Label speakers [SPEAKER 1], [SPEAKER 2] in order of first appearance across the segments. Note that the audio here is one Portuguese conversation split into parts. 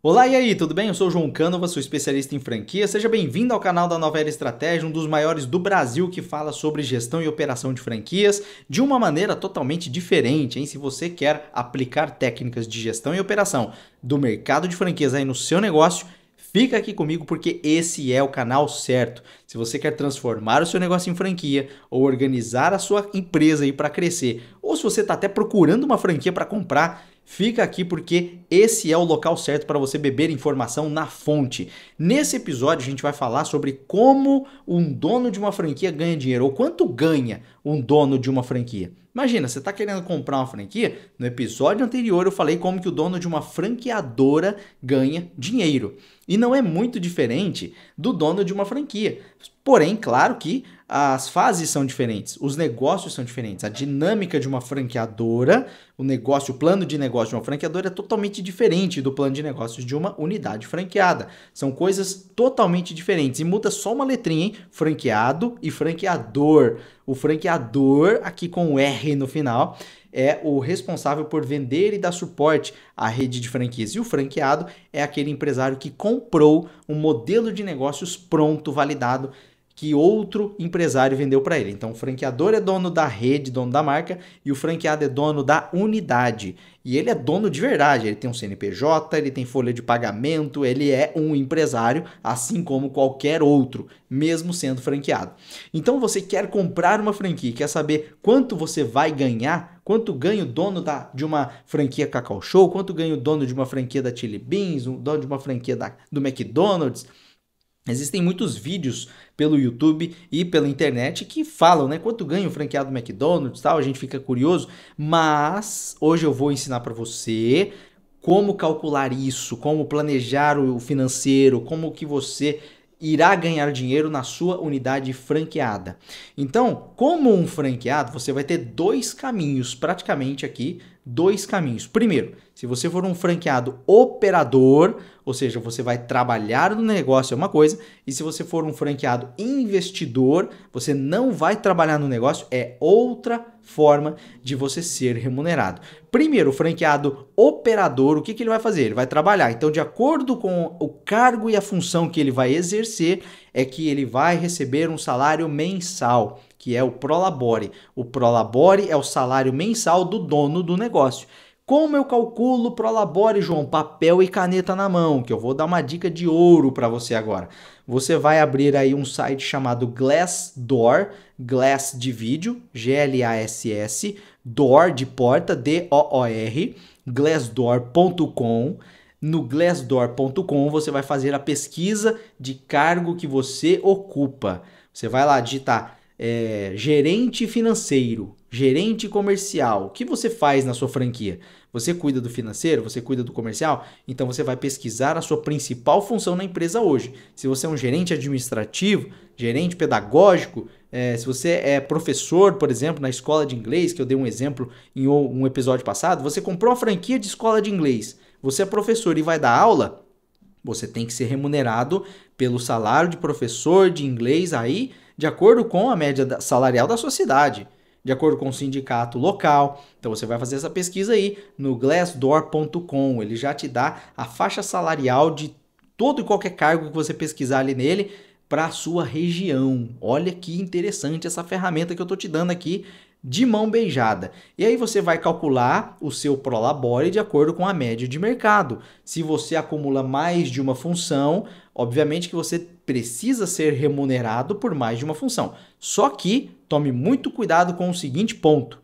[SPEAKER 1] Olá e aí, tudo bem? Eu sou o João Canova, sou especialista em franquia. Seja bem-vindo ao canal da Nova Era Estratégia, um dos maiores do Brasil que fala sobre gestão e operação de franquias de uma maneira totalmente diferente, hein? Se você quer aplicar técnicas de gestão e operação do mercado de franquias aí no seu negócio, fica aqui comigo porque esse é o canal certo. Se você quer transformar o seu negócio em franquia ou organizar a sua empresa aí para crescer, ou se você está até procurando uma franquia para comprar, Fica aqui porque esse é o local certo para você beber informação na fonte. Nesse episódio a gente vai falar sobre como um dono de uma franquia ganha dinheiro ou quanto ganha um dono de uma franquia. Imagina, você está querendo comprar uma franquia? No episódio anterior eu falei como que o dono de uma franqueadora ganha dinheiro. E não é muito diferente do dono de uma franquia. Porém, claro que as fases são diferentes, os negócios são diferentes, a dinâmica de uma franqueadora, o negócio, o plano de negócio de uma franqueadora é totalmente diferente do plano de negócios de uma unidade franqueada. São coisas totalmente diferentes e muda só uma letrinha, hein? Franqueado e franqueador. O franqueador, aqui com o R no final, é o responsável por vender e dar suporte à rede de franquias. E o franqueado é aquele empresário que comprou um modelo de negócios pronto, validado que outro empresário vendeu para ele. Então, o franqueador é dono da rede, dono da marca, e o franqueado é dono da unidade. E ele é dono de verdade, ele tem um CNPJ, ele tem folha de pagamento, ele é um empresário, assim como qualquer outro, mesmo sendo franqueado. Então, você quer comprar uma franquia, quer saber quanto você vai ganhar, quanto ganha o dono da, de uma franquia Cacau Show, quanto ganha o dono de uma franquia da Chili Beans, o dono de uma franquia da, do McDonald's, Existem muitos vídeos pelo YouTube e pela internet que falam, né, quanto ganha o franqueado McDonald's, tal, a gente fica curioso, mas hoje eu vou ensinar para você como calcular isso, como planejar o financeiro, como que você irá ganhar dinheiro na sua unidade franqueada. Então, como um franqueado, você vai ter dois caminhos praticamente aqui dois caminhos. Primeiro, se você for um franqueado operador, ou seja, você vai trabalhar no negócio é uma coisa, e se você for um franqueado investidor, você não vai trabalhar no negócio, é outra forma de você ser remunerado. Primeiro, o franqueado operador, o que, que ele vai fazer? Ele vai trabalhar. Então, de acordo com o cargo e a função que ele vai exercer, é que ele vai receber um salário mensal que é o Prolabore. O Prolabore é o salário mensal do dono do negócio. Como eu calculo o Prolabore, João? Papel e caneta na mão, que eu vou dar uma dica de ouro para você agora. Você vai abrir aí um site chamado Glassdoor, Glass de vídeo, G-L-A-S-S, Door de porta, D-O-O-R, glassdoor.com. No glassdoor.com você vai fazer a pesquisa de cargo que você ocupa. Você vai lá digitar é, gerente financeiro, gerente comercial. O que você faz na sua franquia? Você cuida do financeiro? Você cuida do comercial? Então você vai pesquisar a sua principal função na empresa hoje. Se você é um gerente administrativo, gerente pedagógico, é, se você é professor, por exemplo, na escola de inglês, que eu dei um exemplo em um episódio passado, você comprou a franquia de escola de inglês, você é professor e vai dar aula, você tem que ser remunerado pelo salário de professor de inglês aí de acordo com a média salarial da sua cidade, de acordo com o sindicato local. Então você vai fazer essa pesquisa aí no glassdoor.com, ele já te dá a faixa salarial de todo e qualquer cargo que você pesquisar ali nele para a sua região. Olha que interessante essa ferramenta que eu estou te dando aqui de mão beijada. E aí você vai calcular o seu prolabore de acordo com a média de mercado. Se você acumula mais de uma função, obviamente que você precisa ser remunerado por mais de uma função. Só que tome muito cuidado com o seguinte ponto.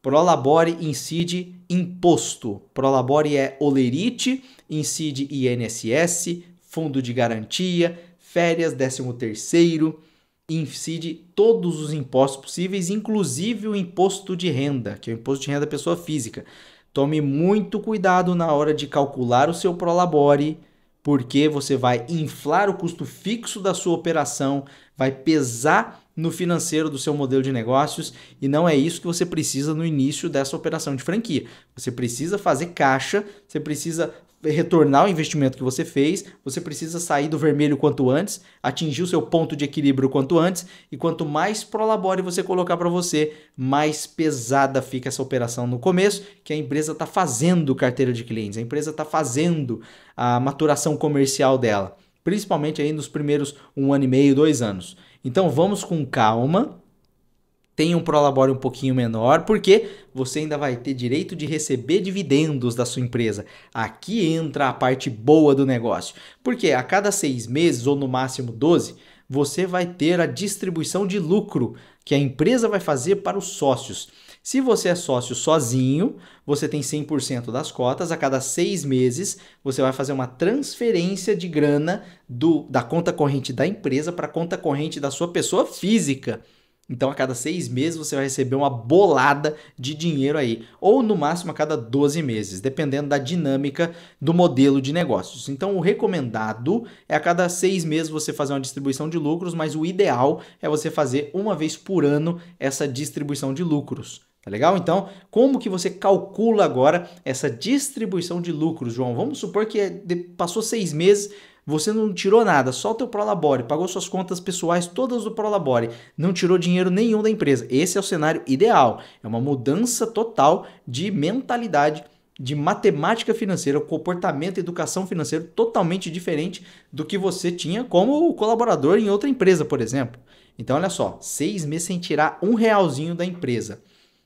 [SPEAKER 1] Prolabore incide imposto. Prolabore é olerite, incide INSS, fundo de garantia, férias, décimo terceiro, incide todos os impostos possíveis, inclusive o imposto de renda, que é o imposto de renda da pessoa física. Tome muito cuidado na hora de calcular o seu prolabore, porque você vai inflar o custo fixo da sua operação, vai pesar no financeiro do seu modelo de negócios e não é isso que você precisa no início dessa operação de franquia. Você precisa fazer caixa, você precisa retornar o investimento que você fez, você precisa sair do vermelho quanto antes, atingir o seu ponto de equilíbrio quanto antes, e quanto mais prolabore você colocar para você, mais pesada fica essa operação no começo, que a empresa está fazendo carteira de clientes, a empresa está fazendo a maturação comercial dela, principalmente aí nos primeiros um ano e meio, dois anos. Então vamos com calma, tem um prolabore um pouquinho menor, porque você ainda vai ter direito de receber dividendos da sua empresa. Aqui entra a parte boa do negócio, porque a cada seis meses, ou no máximo 12, você vai ter a distribuição de lucro que a empresa vai fazer para os sócios. Se você é sócio sozinho, você tem 100% das cotas. A cada seis meses, você vai fazer uma transferência de grana do, da conta corrente da empresa para a conta corrente da sua pessoa física. Então, a cada seis meses você vai receber uma bolada de dinheiro aí, ou no máximo a cada 12 meses, dependendo da dinâmica do modelo de negócios. Então, o recomendado é a cada seis meses você fazer uma distribuição de lucros, mas o ideal é você fazer uma vez por ano essa distribuição de lucros. Tá legal? Então, como que você calcula agora essa distribuição de lucros, João? Vamos supor que é passou seis meses você não tirou nada, só o teu Prolabore, pagou suas contas pessoais todas do Prolabore, não tirou dinheiro nenhum da empresa. Esse é o cenário ideal. É uma mudança total de mentalidade, de matemática financeira, comportamento, educação financeira totalmente diferente do que você tinha como colaborador em outra empresa, por exemplo. Então, olha só, seis meses sem tirar um realzinho da empresa.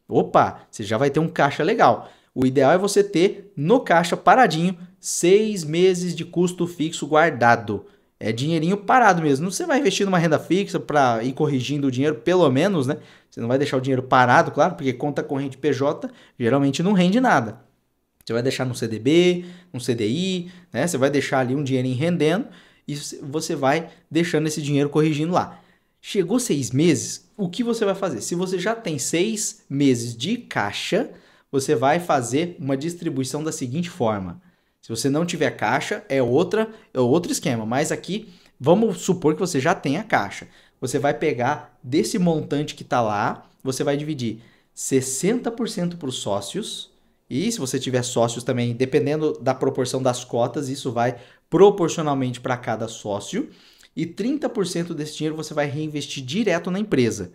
[SPEAKER 1] Opa, você já vai ter um caixa legal. O ideal é você ter no caixa paradinho seis meses de custo fixo guardado. É dinheirinho parado mesmo. Você vai investir numa renda fixa para ir corrigindo o dinheiro, pelo menos, né? Você não vai deixar o dinheiro parado, claro, porque conta corrente PJ geralmente não rende nada. Você vai deixar no CDB, no CDI, né? Você vai deixar ali um dinheirinho rendendo e você vai deixando esse dinheiro corrigindo lá. Chegou seis meses, o que você vai fazer? Se você já tem seis meses de caixa, você vai fazer uma distribuição da seguinte forma. Se você não tiver caixa, é outra, é outro esquema, mas aqui vamos supor que você já tenha caixa. Você vai pegar desse montante que está lá, você vai dividir 60% para os sócios, e se você tiver sócios também, dependendo da proporção das cotas, isso vai proporcionalmente para cada sócio. E 30% desse dinheiro você vai reinvestir direto na empresa.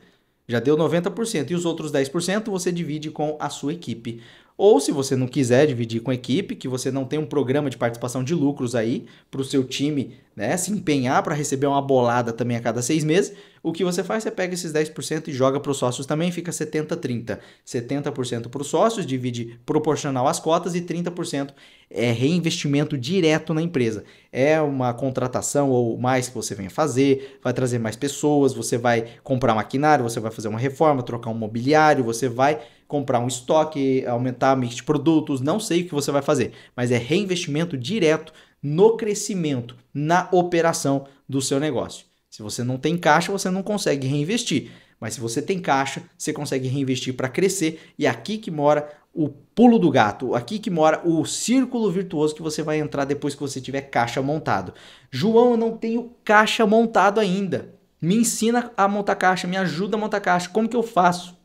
[SPEAKER 1] Já deu 90%. E os outros 10% você divide com a sua equipe. Ou se você não quiser dividir com a equipe, que você não tem um programa de participação de lucros aí para o seu time né, se empenhar para receber uma bolada também a cada seis meses, o que você faz? Você pega esses 10% e joga para os sócios também, fica 70-30. 70%, para os sócios, divide proporcional às cotas e 30% é reinvestimento direto na empresa. É uma contratação ou mais que você venha fazer, vai trazer mais pessoas, você vai comprar maquinário, você vai fazer uma reforma, trocar um mobiliário, você vai comprar um estoque, aumentar mix de produtos, não sei o que você vai fazer, mas é reinvestimento direto no crescimento, na operação do seu negócio. Se você não tem caixa, você não consegue reinvestir. Mas se você tem caixa, você consegue reinvestir para crescer e é aqui que mora o pulo do gato, aqui que mora o círculo virtuoso que você vai entrar depois que você tiver caixa montado. João, eu não tenho caixa montado ainda. Me ensina a montar caixa, me ajuda a montar caixa. Como que eu faço?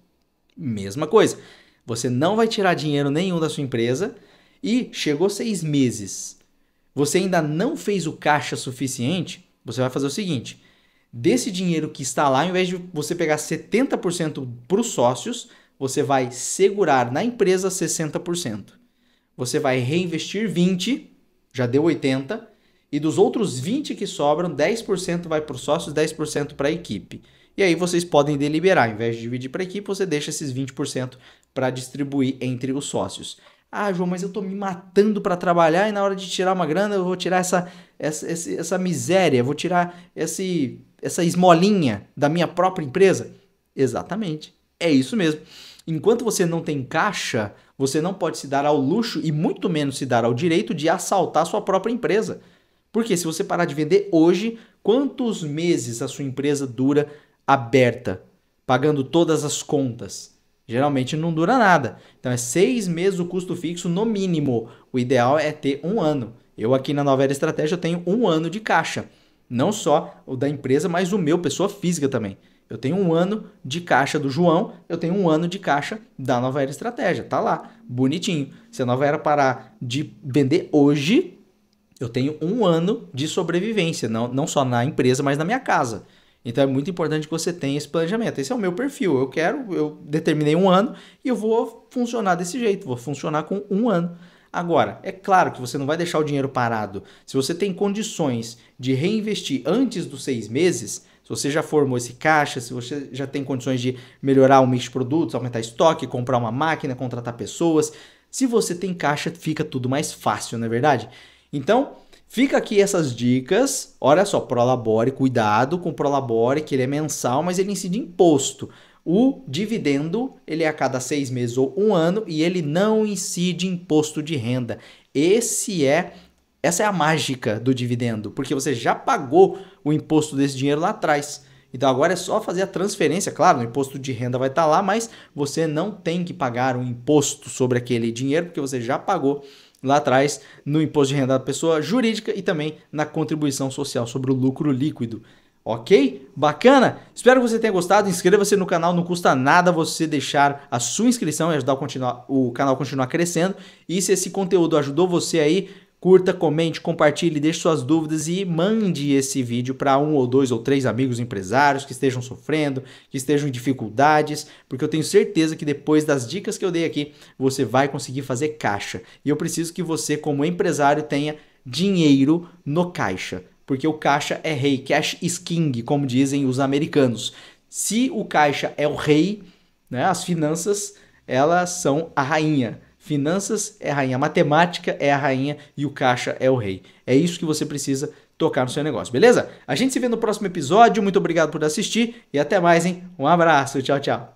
[SPEAKER 1] Mesma coisa. Você não vai tirar dinheiro nenhum da sua empresa e chegou seis meses, você ainda não fez o caixa suficiente, você vai fazer o seguinte: desse dinheiro que está lá, ao invés de você pegar 70% para os sócios, você vai segurar na empresa 60%. Você vai reinvestir 20, já deu 80, e dos outros 20 que sobram, 10% vai para os sócios, 10% para a equipe. E aí vocês podem deliberar, ao invés de dividir para equipe, você deixa esses 20% para distribuir entre os sócios. Ah, João, mas eu estou me matando para trabalhar e na hora de tirar uma grana eu vou tirar essa, essa, essa, essa miséria, vou tirar esse, essa esmolinha da minha própria empresa. Exatamente, é isso mesmo. Enquanto você não tem caixa, você não pode se dar ao luxo e muito menos se dar ao direito de assaltar sua própria empresa. Porque se você parar de vender hoje, quantos meses a sua empresa dura aberta, pagando todas as contas. Geralmente não dura nada. Então é seis meses o custo fixo no mínimo. O ideal é ter um ano. Eu aqui na Novela Estratégia eu tenho um ano de caixa. Não só o da empresa, mas o meu, pessoa física também. Eu tenho um ano de caixa do João, eu tenho um ano de caixa da Nova Era Estratégia. Tá lá, bonitinho. Se a Nova Era parar de vender hoje, eu tenho um ano de sobrevivência, não, não só na empresa, mas na minha casa. Então é muito importante que você tenha esse planejamento. Esse é o meu perfil. Eu quero, eu determinei um ano e eu vou funcionar desse jeito, vou funcionar com um ano. Agora, é claro que você não vai deixar o dinheiro parado. Se você tem condições de reinvestir antes dos seis meses, se você já formou esse caixa, se você já tem condições de melhorar o mix de produtos, aumentar estoque, comprar uma máquina, contratar pessoas, se você tem caixa, fica tudo mais fácil, não é verdade? Então, Fica aqui essas dicas. Olha só, Prolabore, cuidado com o Prolabore, que ele é mensal, mas ele incide imposto. O dividendo, ele é a cada seis meses ou um ano e ele não incide imposto de renda. Esse é essa é a mágica do dividendo, porque você já pagou o imposto desse dinheiro lá atrás. Então agora é só fazer a transferência. Claro, o imposto de renda vai estar tá lá, mas você não tem que pagar um imposto sobre aquele dinheiro, porque você já pagou lá atrás no imposto de renda da pessoa jurídica e também na contribuição social sobre o lucro líquido. Ok? Bacana? Espero que você tenha gostado. Inscreva-se no canal, não custa nada você deixar a sua inscrição e ajudar o, o canal a continuar crescendo. E se esse conteúdo ajudou você aí, Curta, comente, compartilhe, deixe suas dúvidas e mande esse vídeo para um ou dois ou três amigos empresários que estejam sofrendo, que estejam em dificuldades, porque eu tenho certeza que depois das dicas que eu dei aqui, você vai conseguir fazer caixa. E eu preciso que você, como empresário, tenha dinheiro no caixa, porque o caixa é rei, cash is king, como dizem os americanos. Se o caixa é o rei, né, as finanças, elas são a rainha. Finanças é a rainha, matemática é a rainha e o caixa é o rei. É isso que você precisa tocar no seu negócio, beleza? A gente se vê no próximo episódio. Muito obrigado por assistir e até mais, hein? Um abraço, tchau, tchau.